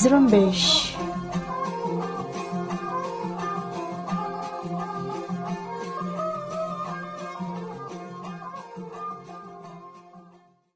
Zrumbish.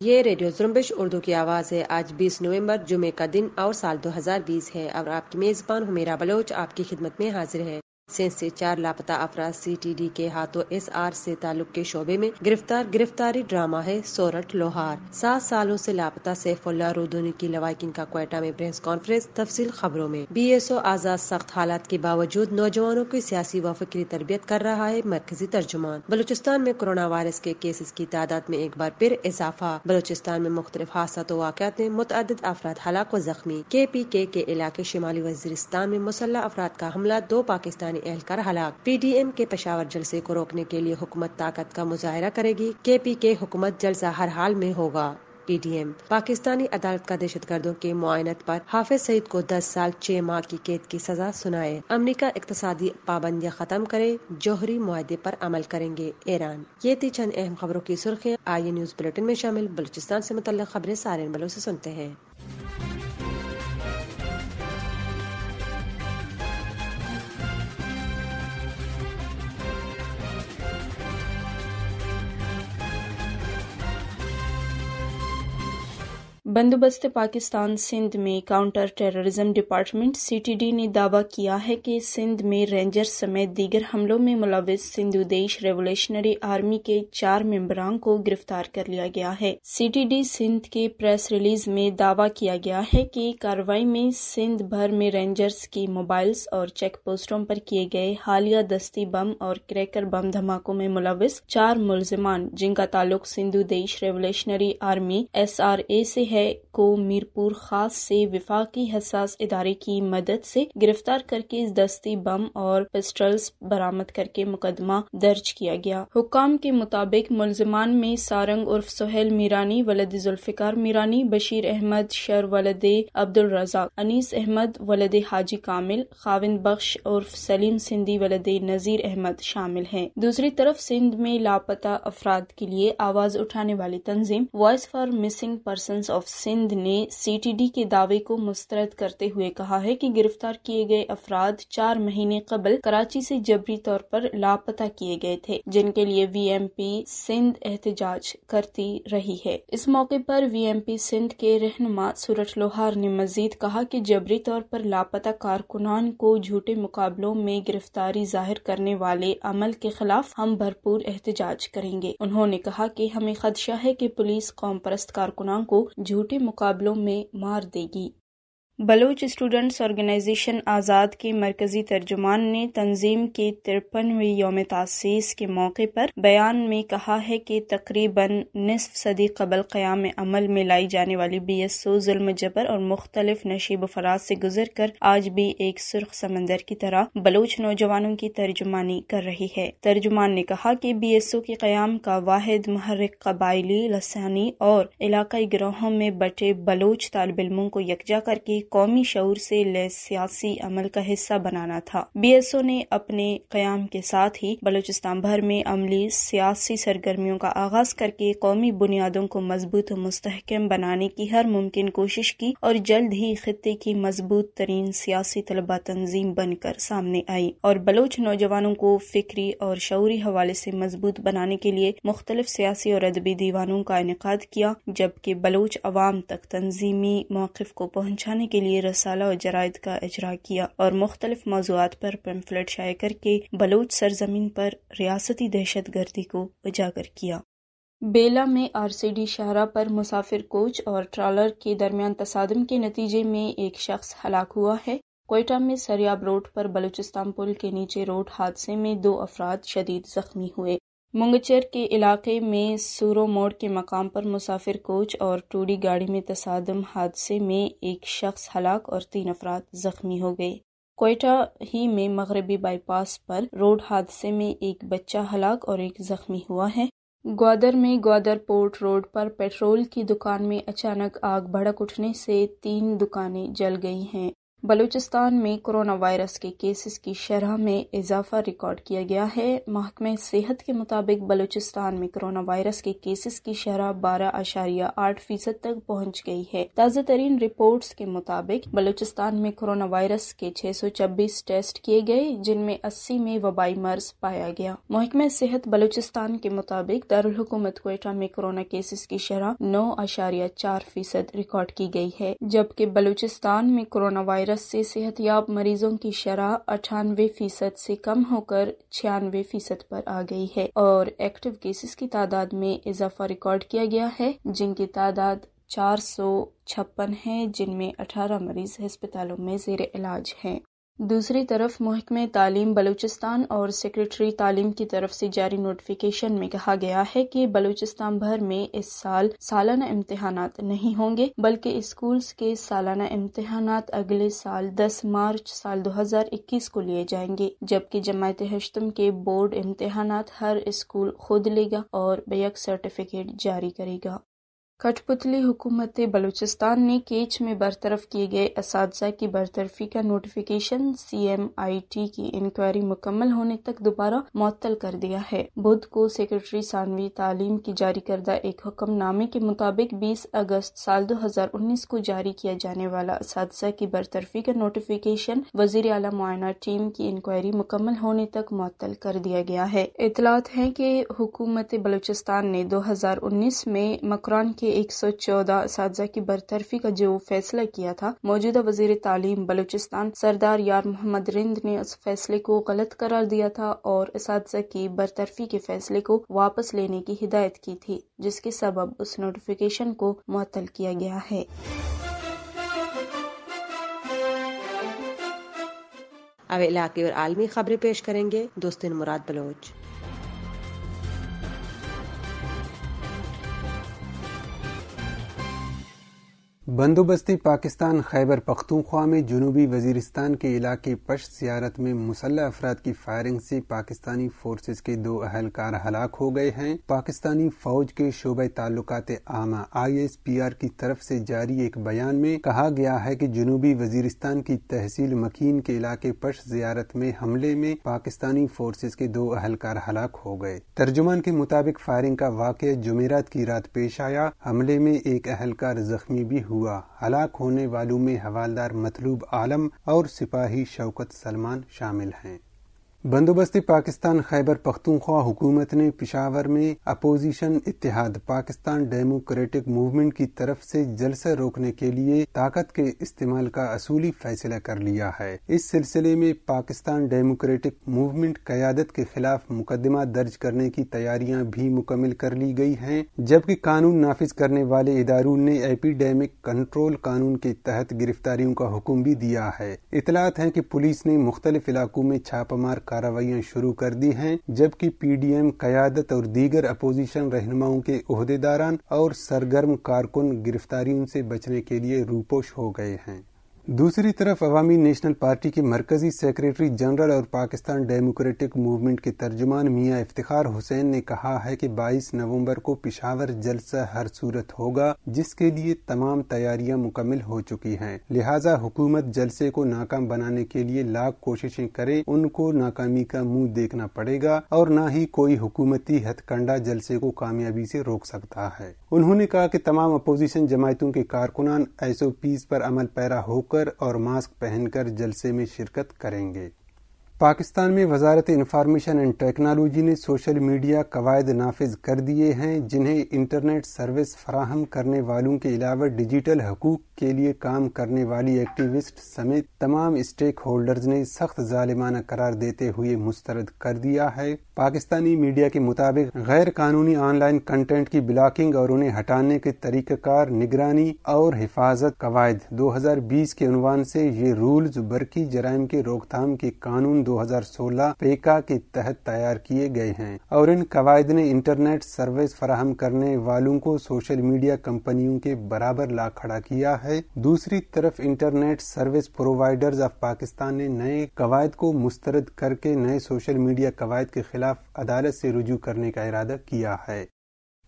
ये radio जुम्बिश Urdu की आवाज़ है आज 20 नवंबर जुमे का दिन और साल 2020 है और आपकी मेज़बान हुमेरा बलोच आपकी खिदमत में हाजिर है से से चार लापता अफराज सीटीडी के हाथों एस आर से ताल्लुक के शोबे में गिरफ्तार गिरफ्तारी ड्रामा है सोरठ लोहार सात सालों से लापता सैफुल्ला रोदोनी की लवाकिन का कोयटा में प्रेस कॉन्फ्रेंस तफसील खबरों में बीएसओ आजाद सख्त हालात के बावजूद नौजवानों की सियासी व फिक्री तरबियत कर रहा है मरकजी तर्जुमान बलूचिस्तान में कोरोना वायरस के केसेस की तादाद में एक बार फिर इजाफा बलूचिस्तान में मुख्तलिफ हादसा वाकत में मुतद अफराद हलाक व जख्मी के पी के के इलाके शिमाली वजरिस्तान में मुसल्ह अफराद का हमला दो पाकिस्तानी पाकिस्तानी एहलकार हलाक पी डी एम के पेशावर जलसे को रोकने के लिए हुकूमत ताकत का मुजाहरा करेगी के पी के हुकूमत जलसा हर हाल में होगा पी डी एम पाकिस्तानी अदालत का दहशत गर्दों के मुआनत आरोप हाफिज सईद को दस साल छह माह की कैद की सजा सुनाए अमरीका इकतदी पाबंदियाँ खत्म करे जोहरी माहे आरोप अमल करेंगे ईरान ये थी चंद अहम खबरों की सुर्खियाँ आइए न्यूज बुलेटिन में शामिल बलोचिस्तान ऐसी मुतल खबरें सारे बलों ऐसी सुनते हैं बंदोबस्त पाकिस्तान सिंध में काउंटर टेररिज्म डिपार्टमेंट सीटीडी ने दावा किया है कि सिंध में रेंजर समेत दीगर हमलों में मुलविस सिंधु देश रेवोल्यूशनरी आर्मी के चार मेंबरान को गिरफ्तार कर लिया गया है सीटीडी सिंध के प्रेस रिलीज में दावा किया गया है कि कार्रवाई में सिंध भर में रेंजर्स की मोबाइल्स और चेक पोस्टों पर किए गए हालिया दस्ती बम और क्रैकर बम धमाकों में मुलविस चार मुलजमान जिनका ताल्लुक Sindhudesh revolutionary army S R A से है को मीरपुर खास से विफाकी हसास इदारे की मदद से गिरफ्तार करके दस्ती बम और पिस्टल्स बरामद करके मुकदमा दर्ज किया गया हुकाम के मुताबिक मुलजमान में सारंग उर्फ सोहेल मीरानी वलद जुल्फिकार मीरानी बशीर अहमद शर वलद अब्दुल रजाक अनीस अहमद वलद हाजी कामिल खाविंद बख्श उर्फ सलीम सिंधी वलद नज़ीर अहमद शामिल हैं दूसरी तरफ सिंध में लापता अफराद के लिए आवाज उठाने वाली तंजीम voice for missing person of Sindh ने सीटीडी के दावे को मुस्तरद करते हुए कहा है कि गिरफ्तार किए गए अफराद चार महीने कबल कराची से जबरी तौर पर लापता किए गए थे जिनके लिए वीएमपी सिंध एहतजाज करती रही है इस मौके पर वीएमपी सिंध के रहनुमा सूरज लोहार ने मजीद कहा कि जबरी तौर पर लापता कारकुनान को झूठे मुकाबलों में गिरफ्तारी जाहिर करने वाले अमल के खिलाफ हम भरपूर एहतजाज करेंगे उन्होंने कहा कि हमें खदशा है कि पुलिस कौम परस्त कारकुनान को झूठ झूठे मुकाबलों में मार देगी बलोच स्टूडेंट्स ऑर्गेनाइजेशन आज़ाद के मरकजी तर्जुमान ने तंजीम के तिरपनवें योम तसीस के मौके पर बयान में कहा है कि तकरीबन नसफ सदी कबल क़्याम अमल में लाई जाने वाली बी एस ओ जुल्म जबर और मुख्तलिफ नशीब फराज से गुजर कर आज भी एक सुर्ख समंदर की तरह बलोच नौजवानों की तर्जुमानी कर रही है तर्जुमान ने कहा कि बी एस ओ के क़्याम का वाहद महरक कबायली लसानी और इलाकई ग्रोहों में बटे बलोच तालब इलमों को यकजा करके कौमी शौर से लैस सियासी अमल का हिस्सा बनाना था बीएसओ ने अपने क्याम के साथ ही बलोचिस्तान भर में अमली सियासी सरगर्मियों का आगाज करके कौमी बुनियादों को मजबूत मुस्तकम बनाने की हर मुमकिन कोशिश की और जल्द ही खत्े की मजबूत तरीन सियासी तलबा तंजीम बनकर सामने आई और बलोच नौजवानों को फिक्री और शौरी हवाले से मजबूत बनाने के लिए मुख्तलिफ सियासी और अदबी दीवानों का इनका किया जबकि बलोच अवाम तक तंजीमी मौकफ़ को पहुँचाने के के लिए रसाला और जरायद का अजरा किया और मुख्तलिफ मौजूद पर पम्फलेट शाये करके बलोच सरजमीन पर रियासती दहशत गर्दी को उजागर किया बेला में आरसीडी शाहरा पर मुसाफिर कोच और ट्रॉलर के दरमियान तसादम के नतीजे में एक शख्स हलाक हुआ है कोयटा में सरियाब रोड पर बलूचिस्तान पुल के नीचे रोड हादसे में दो अफराद शदीद जख्मी हुए मुंगचर के इलाके में सूरो मोड़ के मकाम पर मुसाफिर कोच और टूडी गाड़ी में तसादम हादसे में एक शख्स हलाक और तीन अफराद जख्मी हो गए कोयटा ही में मगरबी बाईपास पर रोड हादसे में एक बच्चा हलाक और एक जख्मी हुआ है ग्वादर में ग्वादर पोर्ट रोड पर पेट्रोल की दुकान में अचानक आग भड़क उठने से तीन दुकानें जल गई हैं बलूचिस्तान में वायरस के केसेस की शरह में इजाफा रिकॉर्ड किया गया है महकमे सेहत के मुताबिक बलूचिस्तान में वायरस के केसेस की शरह बारह आशारिया आठ फीसद तक पहुंच गई है ताज़ा तरीन रिपोर्ट के मुताबिक बलूचिस्तान में कोरोना वायरस के छह सौ छब्बीस टेस्ट किए गए जिनमें अस्सी में वबाई मर्ज पाया गया महकमे सेहत बलूचिस्तान के मुताबिक दारकूमत कोयटा में कोरोना केसेस की शरह नौ आशारिया चार फीसद रिकॉर्ड की गई है जबकि बलूचिस्तान में कोरोना वायरस वायरस से सेहतयाब मरीजों की शरह अठानवे फीसद से कम होकर छियानवे फीसद पर आ गई है और एक्टिव केसेस की तादाद में इजाफा रिकॉर्ड किया गया है जिनकी तादाद चार सौ छप्पन है जिनमें अठारह मरीज अस्पतालों में जेर इलाज हैं दूसरी तरफ महकमे तालीम बलूचिस्तान और सेक्रेटरी तालीम की तरफ से जारी नोटिफिकेशन में कहा गया है कि बलूचिस्तान भर में इस साल सालाना इम्तहान नहीं होंगे बल्कि स्कूल्स के सालाना इम्तहान अगले साल 10 मार्च साल 2021 को लिए जाएंगे जबकि जमायत हशतम के बोर्ड इम्तहान हर स्कूल खुद लेगा और बेयक सर्टिफिकेट जारी करेगा कठपुतली हुकूमत बलूचिस्तान ने केच में बरतरफ किए गए इस की बरतरफी का नोटिफिकेशन सीएमआईटी की इंक्वायरी मुकम्मल होने तक दोबारा मअतल कर दिया है। बुध को सेक्रेटरी सानवी तालीम की जारी करदा एक हुक्मनामे के मुताबिक बीस अगस्त साल दो हजार उन्नीस को जारी किया जाने वाला इस की बरतरफी का नोटिफिकेशन वजीर अला मुआना टीम की इंक्वायरी मुकम्मल होने तक मअतल कर दिया गया है। इतलात है की हुकूमत बलूचिस्तान ने दो हजार उन्नीस में मकरान के के एक सौ चौदह इस की बरतरफी का जो फैसला किया था मौजूदा वजीर तालीम बलूचिस्तान सरदार यार मोहम्मद रिंद ने उस फैसले को गलत करार दिया था और इस की बरतरफी के फैसले को वापस लेने की हिदायत की थी जिसके सबब उस नोटिफिकेशन को मअतल किया गया है अब इलाके और आलमी खबरें पेश करेंगे दोस्तिन मुराद बलोच बंदोबस्ती पाकिस्तान खैबर पख्तूनख्वा में जुनूबी वजीरिस्तान के इलाके पश्त सियारत में मुसल्ह अफराद की फायरिंग से पाकिस्तानी फोर्सेज के दो अहलकार हलाक हो गए हैं पाकिस्तानी फौज के शोबे ताल्लुक आमा आई एस पी आर की तरफ से जारी एक बयान में कहा गया है की जुनूबी वजीरिस्तान की तहसील मकीन के इलाके पश्त जियारत में हमले में पाकिस्तानी फोर्सेज के दो अहलकार हलाक हो गए तर्जुमान के मुताबिक फायरिंग का वाक़ जुमेरात की रात पेश आया हमले में एक अहलकार जख्मी भी हुआ हुआ हलाक होने वालों में हवालदार मतलूब आलम और सिपाही शौकत सलमान शामिल हैं बंदोबस्ती पाकिस्तान खैबर पख्तूनख्वा हुकूमत ने पिशावर में अपोजिशन इतिहाद पाकिस्तान डेमोक्रेटिक मूवमेंट की तरफ से जलसा रोकने के लिए ताकत के इस्तेमाल का असूली फैसला कर लिया है इस सिलसिले में पाकिस्तान डेमोक्रेटिक मूवमेंट क्यादत के खिलाफ मुकदमा दर्ज करने की तैयारियां भी मुकम्मल कर ली गई है जबकि कानून नाफिज करने वाले इदारों ने एपिडेमिक कंट्रोल कानून के तहत गिरफ्तारियों का हुक्म भी दिया है इतलात है की पुलिस ने मुख्तलिफ इलाकों में छापामार कार्रवाइयां शुरू कर दी हैं जबकि पीडीएम कयादत और दीगर अपोजिशन रहनुमाओं के अहदेदारान और सरगर्म कारकुन गिरफ्तारियों से बचने के लिए रूपोश हो गए हैं दूसरी तरफ अवामी नेशनल पार्टी के मरकजी सेक्रेटरी जनरल और पाकिस्तान डेमोक्रेटिक मूवमेंट के तर्जुमान मियाँ इफ्तार हुसैन ने कहा है की बाईस नवम्बर को पिशावर जलसा हर सूरत होगा जिसके लिए तमाम तैयारियाँ मुकम्मल हो चुकी हैं लिहाजा हुकूमत जलसे को नाकाम बनाने के लिए लाख कोशिशें करे उनको नाकामी का मुँह देखना पड़ेगा और न ही कोई हुकूमती हथकंडा जलसे को कामयाबी ऐसी रोक सकता है उन्होंने कहा की तमाम अपोजिशन जमातों के कारकुनान एस ओ पीज आरोप अमल पैरा होकर होकर और मास्क पहनकर जलसे में शिरकत करेंगे पाकिस्तान में वजारत इंफॉर्मेशन एंड टेक्नोलॉजी ने सोशल मीडिया कवायद नाफिज कर दिए हैं जिन्हें इंटरनेट सर्विस फराहम करने वालों के अलावा डिजिटल हकूक के लिए काम करने वाली एक्टिविस्ट समेत तमाम स्टेक होल्डर्स ने सख्त जालिमाना करार देते हुए मुस्तरद कर दिया है पाकिस्तानी मीडिया के मुताबिक गैर कानूनी ऑनलाइन कंटेंट की ब्लॉकिंग और उन्हें हटाने के तरीक़ाकार निगरानी और हिफाजत कवायद बीस के अनुमान से ये रूल्स बरकी जराइम के रोकथाम के कानून 2016 पेका के तहत तैयार किए गए हैं और इन कवायद ने इंटरनेट सर्विस फराहम करने वालों को सोशल मीडिया कंपनियों के बराबर ला खड़ा किया है दूसरी तरफ internet service providers of Pakistan ने नए कवायद को मुस्तरद करके नए सोशल मीडिया कवायद के खिलाफ अदालत से रुजू करने का इरादा किया है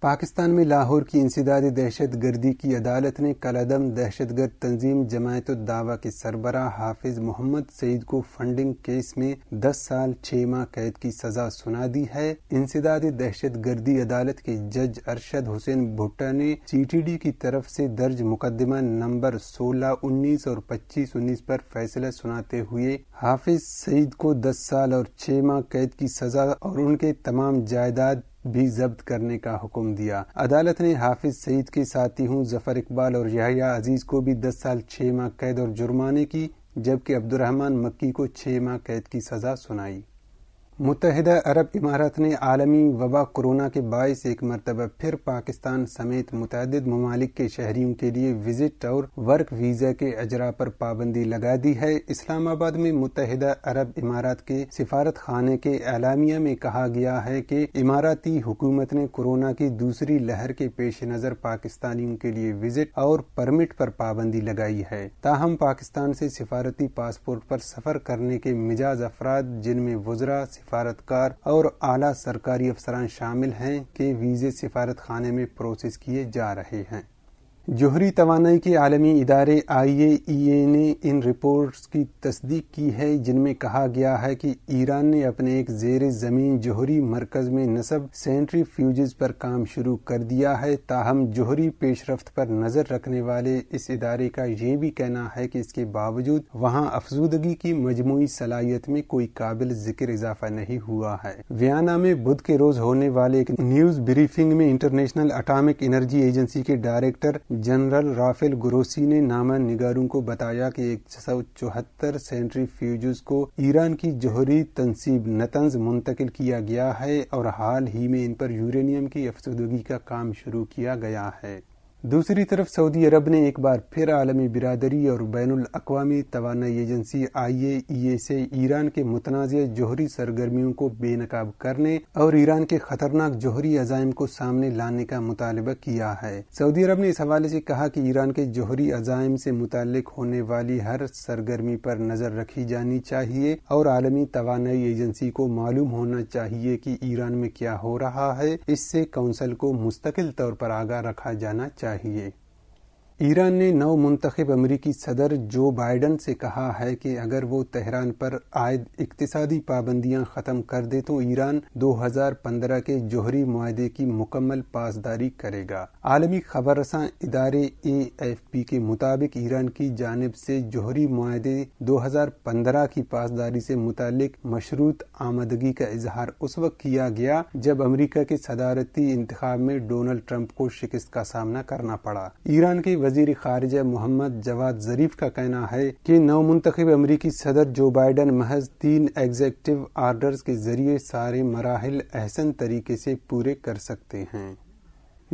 पाकिस्तान में लाहौर की इंसदादी दहशत गर्दी की अदालत ने कलदम दहशत गर्द तंजीम जमायत दावा के सरबरा हाफिज मोहम्मद सईद को फंडिंग केस में दस साल छः माह कैद की सजा सुना दी है इंसदादी दहशत गर्दी अदालत के जज अरशद हुसैन भुट्टा ने सी टी डी की तरफ से दर्ज मुकदमा नंबर सोलह उन्नीस और पच्चीस उन्नीस पर फैसला सुनाते हुए हाफिज सईद को दस साल और छह माह कैद की सजा और उनके तमाम जायदाद भी जब्त करने का हुक्म दिया अदालत ने हाफिज सईद के साथी हूँ जफर इकबाल और यहिया अजीज को भी दस साल छः माह कैद और जुर्माने की जबकि अब्दुलरहमान मक्की को छः माह कैद की सजा सुनाई मुतहद अरब इमारत ने आलमी वबा कोरोना के बायस एक मरतबा फिर पाकिस्तान समेत मुतद ममालिक के शहरीों के लिए विजिट और वर्क वीज़ा के अजरा पर पाबंदी लगा दी है इस्लामाबाद में मुतहद अरब इमारत के सिफारत खाना के अलामिया में कहा गया है कि इमाराती हुकूमत ने कोरोना की दूसरी लहर के पेश नज़र पाकिस्तानियों के लिए विजिट और परमिट पर पाबंदी लगाई है ताहम पाकिस्तान से सिफारती पासपोर्ट पर सफ़र करने के मिजाज अफराद जिनमें वजरा सफारतकार और आला सरकारी अफसरान शामिल हैं कि वीज़े सफारत खाने में प्रोसेस किए जा रहे हैं जोहरी तोानाई के आलमी इदारे आई ए ने इन रिपोर्ट्स की तस्दीक की है जिनमें कहा गया है कि ईरान ने अपने एक जेर ज़मीन जोहरी मरकज़ में नसब सेंट्री फ्यूजेज पर काम शुरू कर दिया है ताहम जोहरी पेशरफ पर नज़र रखने वाले इस इदारे का ये भी कहना है कि इसके बावजूद वहाँ अफजूदगी की मजमू सलाहियत में कोई काबिल जिक्र इजाफा नहीं हुआ है वियाना में बुध के रोज़ होने वाले एक न्यूज़ ब्रीफिंग में इंटरनेशनल अटामिक एनर्जी एजेंसी के डायरेक्टर जनरल राफेल ग्रोसी ने नामा निगारों को बताया कि एक सौ चौहत्तर सेंट्री फ्यूज को ईरान की जौहरी तनसीब नतंज मुंतकिल किया गया है और हाल ही में इन पर यूरेनियम की अफसदगी का काम शुरू किया गया है दूसरी तरफ सऊदी अरब ने एक बार फिर आलमी बिरादरी और बैन अवी तोानाई एजेंसी आई ए से ईरान के मुतनाज़ जोहरी सरगर्मियों को बेनकाब करने और ईरान के खतरनाक जौहरी अजायम को सामने लाने का मुतालबा किया है सऊदी अरब ने इस हवाले से कहा कि ईरान के जौहरी अजायम से मुतल होने वाली हर सरगर्मी पर नज़र रखी जानी चाहिए और आलमी तोानाई एजेंसी को मालूम होना चाहिए कि ईरान में क्या हो रहा है इससे कौंसिल को मुस्तकिल तौर पर आगाह रखा जाना चाहिए चाहिए ईरान ने नव मुंतखब अमरीकी सदर जो बाइडन से कहा है कि अगर वो तेहरान पर आयद इकतसादी पाबंदियां ख़त्म कर दे तो ईरान 2015 के जोहरी माहे की मुकम्मल पासदारी करेगा आलमी खबरसा इदारे ए एफ पी के मुताबिक ईरान की जानब से जोहरी माहे 2015 की पासदारी से मुतल मशरूत आमदगी का इजहार उस वक्त किया गया जब अमरीका के सदारती इंतबाब में डोनल्ड ट्रंप को शिकस्त का सामना करना पड़ा ईरान के वजीर खारजा मोहम्मद जवाद जरीफ का कहना है कि नवमंतखब अमरीकी सदर जो बाइडन महज तीन एग्जेक्टिव आर्डर्स के जरिए सारे मराहल एहसन तरीके से पूरे कर सकते हैं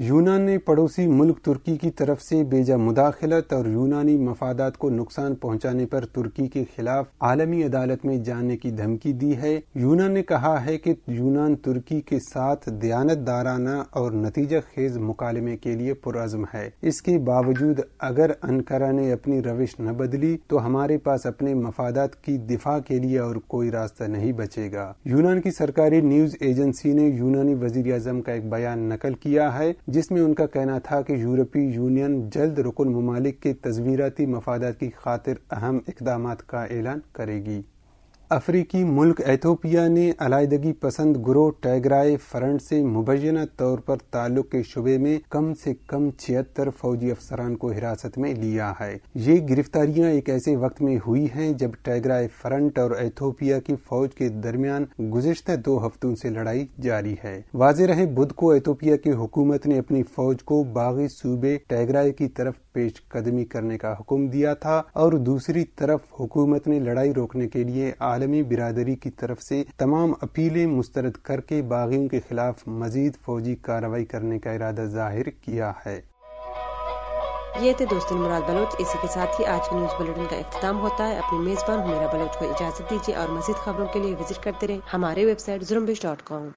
यूनान ने पड़ोसी मुल्क तुर्की की तरफ से बेजा मुदाखलत और यूनानी मफादात को नुकसान पहुंचाने पर तुर्की के खिलाफ आलमी अदालत में जाने की धमकी दी है यूनान ने कहा है कि यूनान तुर्की के साथ दयानत दाराना और नतीजा खेज मुकालमे के लिए पुरजम है इसके बावजूद अगर अनकरा ने अपनी रविश न बदली तो हमारे पास अपने मफादात की दिफा के लिए और कोई रास्ता नहीं बचेगा यूनान की सरकारी न्यूज एजेंसी ने यूनानी वजीर का एक बयान नकल किया है जिसमें उनका कहना था कि यूरोपीय यूनियन जल्द रुकन ममालिक के तस्वीरती मफादात की खातिर अहम इकदाम का ऐलान करेगी अफ्रीकी मुल्क एथोपिया ने अलायदगी पसंद ग्रो टैगराय फ्रंट से मुबैना तौर पर ताल्लुक के शुबे में कम से कम छिहत्तर फौजी अफसरान को हिरासत में लिया है ये गिरफ्तारियां एक ऐसे वक्त में हुई हैं जब टैगराय फ्रंट और एथोपिया की फौज के दरमियान गुजशत दो हफ्तों से लड़ाई जारी है वाज रहे बुध को एथोपिया की हुकूमत ने अपनी फौज को बागी सूबे टैगराय की तरफ पेश कदमी करने का हुक्म दिया था और दूसरी तरफ हुकूमत ने लड़ाई रोकने के लिए आले आलमी बिरादरी की तरफ से तमाम अपीलें मुस्तरद करके बागियों के खिलाफ मजीद फौजी कार्रवाई करने का इरादा जाहिर किया है ये थे दोस्तों मुराद बलोच इसी के साथ ही आज के न्यूज बुलेटिन का अख्ताम होता है अपनी मेजबान हुमेरा बलोच को इजाजत दीजिए और मजीद खबरों के लिए विजिट करते रहे हमारे वेबसाइट जुर्म डॉट कॉम